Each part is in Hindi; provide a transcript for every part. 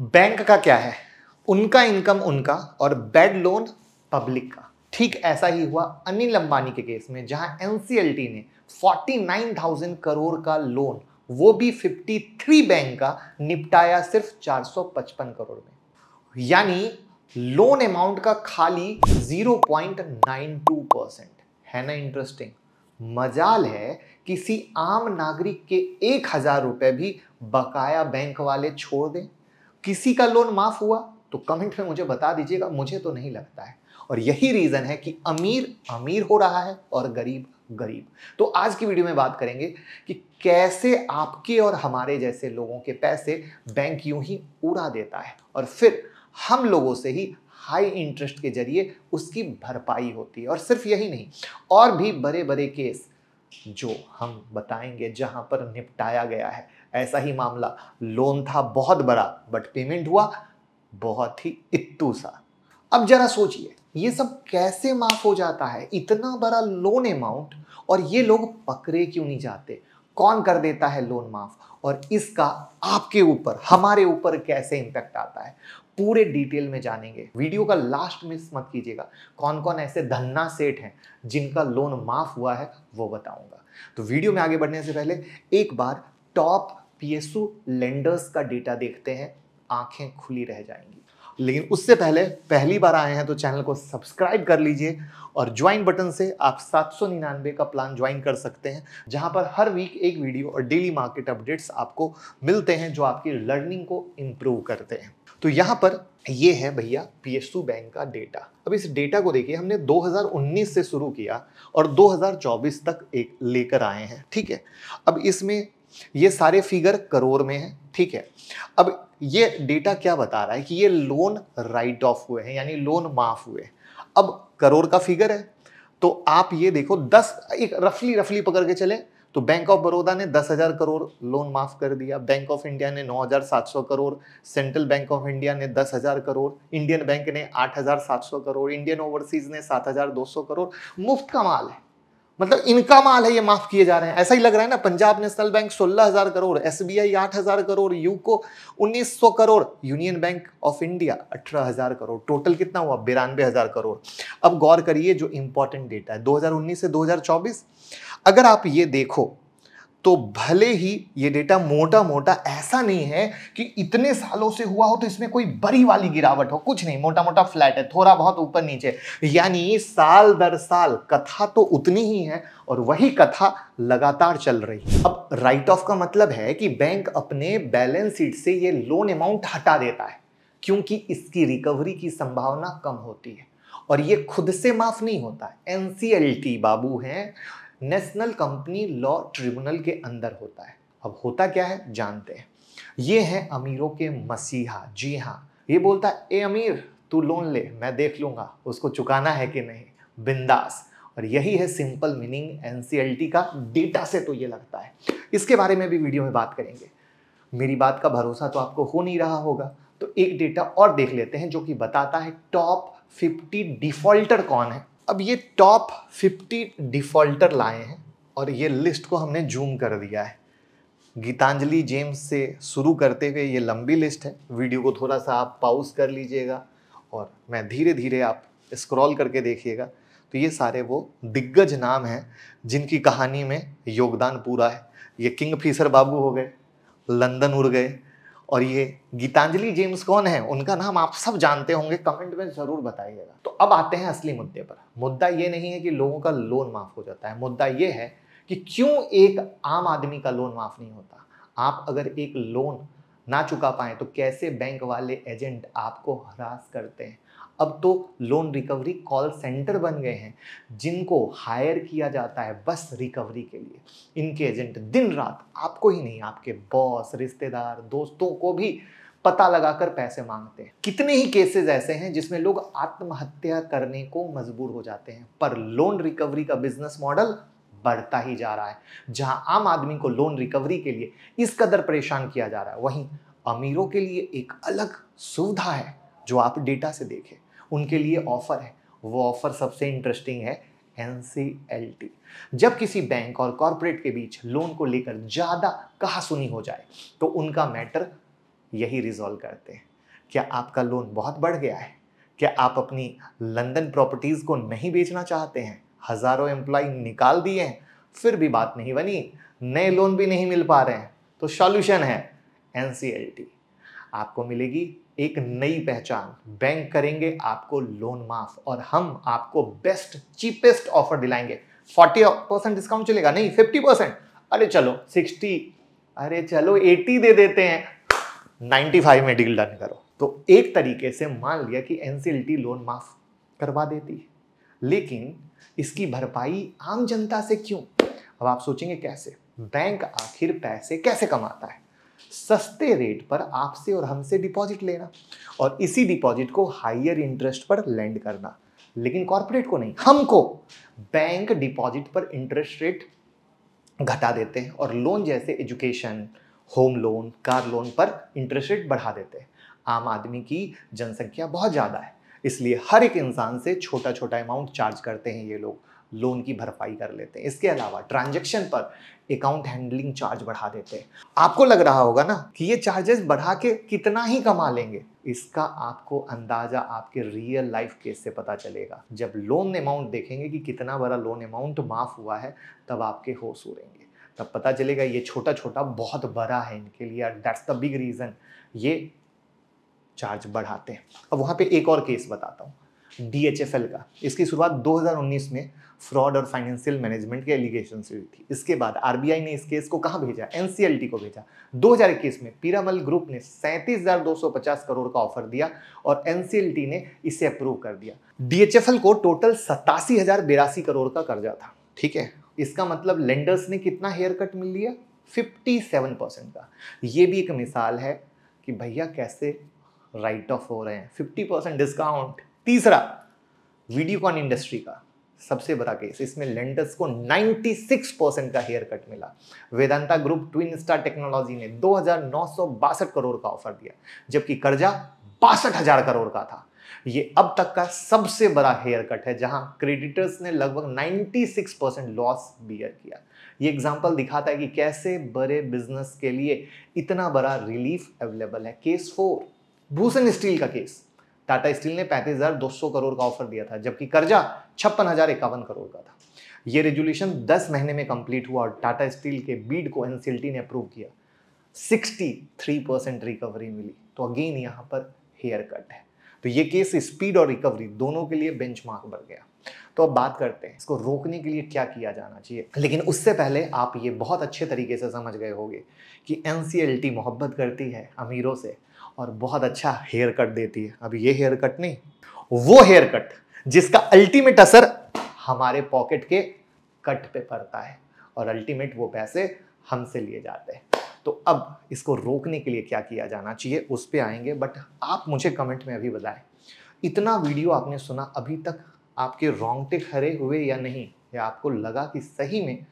बैंक का क्या है उनका इनकम उनका और बेड लोन पब्लिक का ठीक ऐसा ही हुआ अनिल अंबानी के केस में जहां एनसीएलटी ने 49,000 करोड़ का लोन वो भी 53 बैंक का निपटाया सिर्फ 455 करोड़ में यानी लोन अमाउंट का खाली 0.92 परसेंट है ना इंटरेस्टिंग मजाल है किसी आम नागरिक के एक हजार रुपए भी बकाया बैंक वाले छोड़ दें किसी का लोन माफ हुआ तो कमेंट में मुझे बता दीजिएगा मुझे तो नहीं लगता है और यही रीजन है कि अमीर अमीर हो रहा है और गरीब गरीब तो आज की वीडियो में बात करेंगे कि कैसे आपके और हमारे जैसे लोगों के पैसे बैंक यूं ही उड़ा देता है और फिर हम लोगों से ही हाई इंटरेस्ट के जरिए उसकी भरपाई होती है और सिर्फ यही नहीं और भी बड़े बड़े केस जो हम बताएंगे जहां पर निपटाया गया है ऐसा ही मामला लोन था बहुत बड़ा बट पेमेंट हुआ बहुत ही इत्तू सा अब जरा सोचिए ये सब कैसे माफ हो जाता है इतना बड़ा लोन अमाउंट और ये लोग पकड़े क्यों नहीं जाते कौन कर देता है लोन माफ और इसका आपके ऊपर हमारे ऊपर कैसे इंपैक्ट आता है पूरे डिटेल में जानेंगे वीडियो का लास्ट मिस मत कीजिएगा कौन कौन ऐसे धन्ना सेठ हैं जिनका लोन माफ हुआ है वो बताऊंगा तो वीडियो में आगे बढ़ने से पहले एक बार टॉप पीएसयू लेंडर्स का डेटा देखते हैं आंखें खुली रह जाएंगी लेकिन उससे पहले पहली बार आए हैं तो चैनल को सब्सक्राइब कर लीजिए और ज्वाइन बटन से आप सात सौ का प्लान ज्वाइन कर सकते हैं जहां पर हर वीक एक वीडियो और डेली मार्केट अपडेट्स आपको मिलते हैं जो आपकी लर्निंग को इम्प्रूव करते हैं तो यहाँ पर ये है भैया पी बैंक का डेटा अब इस डेटा को देखिए हमने 2019 से शुरू किया और 2024 तक एक लेकर आए हैं ठीक है अब इसमें ये सारे फिगर करोड़ में है ठीक है अब ये डेटा क्या बता रहा है कि ये लोन राइट ऑफ हुए हैं यानी लोन माफ हुए अब करोड़ का फिगर है तो आप ये देखो दस एक रफली रफली पकड़ के चले तो बैंक ऑफ बड़ौदा ने दस हजार करोड़ लोन माफ कर दिया बैंक ऑफ इंडिया ने नौ हजार सात सौ crore Central Bank of India ने दस हजार करोड़ इंडियन बैंक ने आठ हजार सात सौ करोड़ इंडियन ओवरसीज ने सात हजार दो सौ करोड़ मुफ्त का माल है मतलब इनका माल है ये माफ किए जा रहे हैं ऐसा ही लग रहा है ना पंजाब नेशनल बैंक सोलह हजार करोड़ एस बी आई आठ हजार करोड़ यूको उन्नीस सौ crore Union Bank of India अठारह हजार करोड़ टोटल कितना हुआ बिरानवे हजार करोड़ अब गौर करिए जो इंपॉर्टेंट डेटा है 2019 से 2024 अगर आप ये देखो तो भले ही ये डेटा मोटा मोटा ऐसा नहीं है कि इतने सालों से हुआ हो तो इसमें कोई बड़ी वाली गिरावट हो कुछ नहीं मोटा मोटा फ्लैट है थोड़ा बहुत ऊपर नीचे यानी साल दर साल कथा तो उतनी ही है और वही कथा लगातार चल रही है अब राइट ऑफ का मतलब है कि बैंक अपने बैलेंस शीट से ये लोन अमाउंट हटा देता है क्योंकि इसकी रिकवरी की संभावना कम होती है और ये खुद से माफ नहीं होता एनसीएलटी बाबू हैं नेशनल कंपनी लॉ ट्रिब्यूनल के अंदर होता है अब होता क्या है जानते हैं ये है अमीरों के मसीहा जी हाँ ये बोलता है ए अमीर तू लोन ले मैं देख लूंगा उसको चुकाना है कि नहीं बिंदास और यही है सिंपल मीनिंग एनसीएलटी का डेटा से तो ये लगता है इसके बारे में भी वीडियो में बात करेंगे मेरी बात का भरोसा तो आपको हो नहीं रहा होगा तो एक डेटा और देख लेते हैं जो कि बताता है टॉप 50 डिफॉल्टर कौन है अब ये टॉप 50 डिफ़ॉल्टर लाए हैं और ये लिस्ट को हमने जूम कर दिया है गीतांजलि जेम्स से शुरू करते हुए ये लंबी लिस्ट है वीडियो को थोड़ा सा आप पाउज कर लीजिएगा और मैं धीरे धीरे आप स्क्रॉल करके देखिएगा तो ये सारे वो दिग्गज नाम हैं जिनकी कहानी में योगदान पूरा है ये किंग फिशर बाबू हो गए लंदन उड़ गए और ये गीतांजलि जेम्स कौन है उनका नाम आप सब जानते होंगे कमेंट में ज़रूर बताइएगा तो अब आते हैं असली मुद्दे पर मुद्दा ये नहीं है कि लोगों का लोन माफ़ हो जाता है मुद्दा ये है कि क्यों एक आम आदमी का लोन माफ़ नहीं होता आप अगर एक लोन ना चुका पाए तो कैसे बैंक वाले एजेंट आपको हरास करते हैं अब तो लोन रिकवरी कॉल सेंटर बन गए हैं जिनको हायर किया जाता है बस रिकवरी के लिए इनके एजेंट दिन रात आपको ही नहीं आपके बॉस रिश्तेदार दोस्तों को भी पता लगाकर पैसे मांगते हैं कितने ही केसेस ऐसे हैं जिसमें लोग आत्महत्या करने को मजबूर हो जाते हैं पर लोन रिकवरी का बिजनेस मॉडल बढ़ता ही जा रहा है जहां आम आदमी को लोन रिकवरी के लिए इस कदर परेशान किया जा रहा है वहीं अमीरों के लिए एक अलग सुविधा है जो आप डेटा से देखें उनके लिए ऑफर है वो ऑफर सबसे इंटरेस्टिंग है एन जब किसी बैंक और कॉरपोरेट के बीच लोन को लेकर ज़्यादा कहा सुनी हो जाए तो उनका मैटर यही रिजॉल्व करते हैं क्या आपका लोन बहुत बढ़ गया है क्या आप अपनी लंदन प्रॉपर्टीज़ को नहीं बेचना चाहते हैं हज़ारों एम्प्लॉय निकाल दिए हैं फिर भी बात नहीं बनी नए लोन भी नहीं मिल पा रहे हैं तो सॉल्यूशन है एन आपको मिलेगी एक नई पहचान बैंक करेंगे आपको लोन माफ और हम आपको बेस्ट चीपेस्ट ऑफर दिलाएंगे 40 परसेंट डिस्काउंट चलेगा नहीं 50 परसेंट अरे चलो 60 अरे चलो 80 दे देते हैं 95 में डील डन करो तो एक तरीके से मान लिया कि एनसीएलटी लोन माफ करवा देती है लेकिन इसकी भरपाई आम जनता से क्यों अब आप सोचेंगे कैसे बैंक आखिर पैसे कैसे कमाता है सस्ते रेट पर आपसे और हमसे डिपॉजिट लेना और इसी डिपॉजिट को हाइयर इंटरेस्ट पर लैंड करना लेकिन कॉरपोरेट को नहीं हमको बैंक डिपॉजिट पर इंटरेस्ट रेट घटा देते हैं और लोन जैसे education home loan car loan पर इंटरेस्ट रेट बढ़ा देते हैं आम आदमी की जनसंख्या बहुत ज़्यादा है इसलिए हर एक इंसान से छोटा छोटा अमाउंट चार्ज करते हैं ये लोग लोन की भरपाई कर लेते हैं इसके अलावा ट्रांजेक्शन पर अकाउंट हैंडलिंग चार्ज बढ़ा देते हैं आपको लग रहा होगा ना कि ये चार्जेस बढ़ा के कितना ही कमा लेंगे इसका आपको अंदाजा आपके रियल लाइफ केस से पता चलेगा जब लोन अमाउंट देखेंगे कि कितना बड़ा लोन अमाउंट माफ़ हुआ है तब आपके होश उड़ेंगे तब पता चलेगा ये छोटा छोटा बहुत बड़ा है इनके लिए दैट्स द बिग रीज़न ये चार्ज बढ़ाते हैं अब वहां पे एक और केस बताता हूँ डीएचएफएल का इसकी शुरुआत 2019 में फ्रॉड और फाइनेंशियल मैनेजमेंट के एलिगेशन से हुई थी इसके बाद आरबीआई ने इस केस को कहाँ भेजा एनसीएलटी को भेजा 2021 में पीरामल ग्रुप ने 37,250 करोड़ का ऑफर दिया और एनसीएलटी ने इसे अप्रूव कर दिया डीएचएफएल को टोटल सतासी करोड़ का कर्जा था ठीक है इसका मतलब लेंडर्स ने कितना हेयर कट मिल लिया 57 परसेंट का ये भी एक मिसाल है कि भैया कैसे राइट ऑफ हो रहे हैं 50 परसेंट डिस्काउंट तीसरा वीडियोकॉन इंडस्ट्री का सबसे बड़ा केस इसमें लेंडर्स को 96 परसेंट का हेयर कट मिला Vedanta group Twin Star Technology ने दो करोड़ का ऑफर दिया जबकि कर्जा बासठ करोड़ का था ये अब तक का सबसे बड़ा हेयर कट है जहां क्रेडिटर्स ने लगभग 96 परसेंट लॉस बियर किया ये एग्जांपल दिखाता है कि कैसे बड़े बिजनेस के लिए इतना बड़ा रिलीफ अवेलेबल है केस फोर भूषण स्टील का केस टाटा स्टील ने 35,200 करोड़ का ऑफर दिया था जबकि कर्जा छप्पन करोड़ का था ये रेजुलेशन 10 महीने में कंप्लीट हुआ और टाटा स्टील के बीड को एनसीएलटी ने अप्रूव किया 63 परसेंट रिकवरी मिली तो अगेन यहाँ पर हेयर कट है तो ये केस स्पीड और रिकवरी दोनों के लिए मार्क बन गया तो अब बात करते हैं इसको रोकने के लिए क्या किया जाना चाहिए लेकिन उससे पहले आप ये बहुत अच्छे तरीके से समझ गए होंगे कि एन मोहब्बत करती है अमीरों से और बहुत अच्छा हेयर कट देती है अब ये हेयर कट नहीं वो हेयर कट जिसका अल्टीमेट असर हमारे पॉकेट के कट पे पड़ता है और अल्टीमेट वो पैसे हमसे लिए जाते हैं तो अब इसको रोकने के लिए क्या किया जाना चाहिए उस पर आएंगे बट आप मुझे कमेंट में अभी बताएं इतना वीडियो आपने सुना अभी तक आपके रोंगटे खड़े हुए या नहीं या आपको लगा कि सही में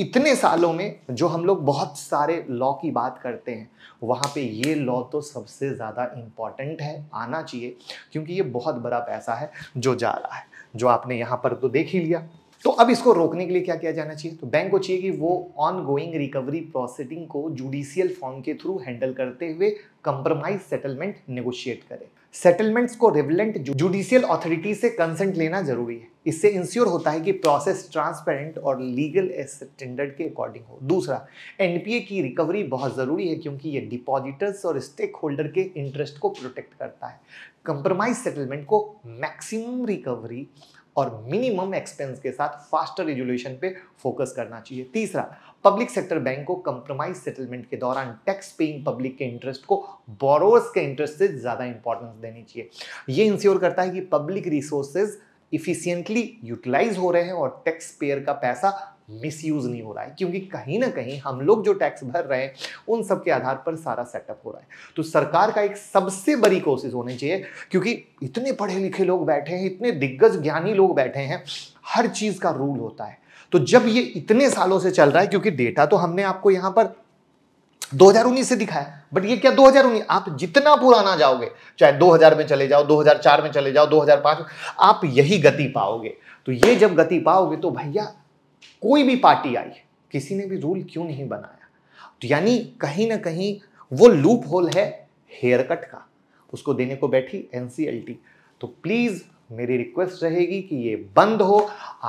इतने सालों में जो हम लोग बहुत सारे लॉ की बात करते हैं वहाँ पे ये लॉ तो सबसे ज़्यादा इम्पॉर्टेंट है आना चाहिए क्योंकि ये बहुत बड़ा पैसा है जो जा रहा है जो आपने यहाँ पर तो देख ही लिया तो अब इसको रोकने के लिए क्या किया जाना चाहिए तो बैंक को चाहिए कि वो ऑन गोइंग रिकवरी प्रोसीडिंग को जुडिशियल फॉर्म के थ्रू हैंडल करते हुए कंप्रोमाइज सेटलमेंट नेगोशिएट करे सेटलमेंट्स को रेवलेंट जुडिशियल अथॉरिटी से कंसेंट लेना जरूरी है इससे इंश्योर होता है कि प्रोसेस ट्रांसपेरेंट और लीगल स्टैंडर्ड के अकॉर्डिंग हो दूसरा एनपीए की रिकवरी बहुत ज़रूरी है क्योंकि ये डिपॉजिटर्स और स्टेक होल्डर के इंटरेस्ट को प्रोटेक्ट करता है कंप्रोमाइज सेटलमेंट को मैक्सिमम रिकवरी और मिनिमम एक्सपेंस के साथ फास्टर रेजुलेशन पे फोकस करना चाहिए तीसरा पब्लिक सेक्टर बैंक को कंप्रोमाइज सेटलमेंट के दौरान टैक्स पेइंग पब्लिक के इंटरेस्ट को बोरोस के इंटरेस्ट से ज़्यादा इंपॉर्टेंस देनी चाहिए यह इंश्योर करता है कि पब्लिक रिसोर्सेज इफिशियंटली यूटिलाइज हो रहे हैं और टैक्स पेयर का पैसा मिसयूज़ नहीं हो रहा है क्योंकि कहीं ना कहीं हम लोग जो टैक्स भर रहे हैं उन सब के आधार पर सारा सेटअप हो रहा है तो सरकार का एक सबसे बड़ी कोशिश होनी चाहिए क्योंकि इतने पढ़े लिखे लोग बैठे हैं इतने दिग्गज ज्ञानी लोग बैठे हैं हर चीज़ का रूल होता है तो जब ये इतने सालों से चल रहा है क्योंकि डेटा तो हमने आपको यहां पर 2019 से दिखाया बट ये क्या 2019 आप जितना पुराना जाओगे चाहे 2000 में चले जाओ 2004 में चले जाओ 2005 आप यही गति पाओगे तो ये जब गति पाओगे तो भैया कोई भी पार्टी आई किसी ने भी रूल क्यों नहीं बनाया तो यानी कहीं ना कहीं वो लूप होल है हेयर कट का उसको देने को बैठी एनसीएलटी तो प्लीज़ मेरी रिक्वेस्ट रहेगी कि ये बंद हो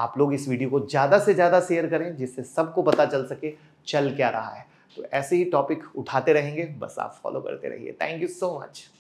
आप लोग इस वीडियो को ज़्यादा से ज़्यादा शेयर करें जिससे सबको पता चल सके चल क्या रहा है तो ऐसे ही टॉपिक उठाते रहेंगे बस आप फॉलो करते रहिए थैंक यू सो मच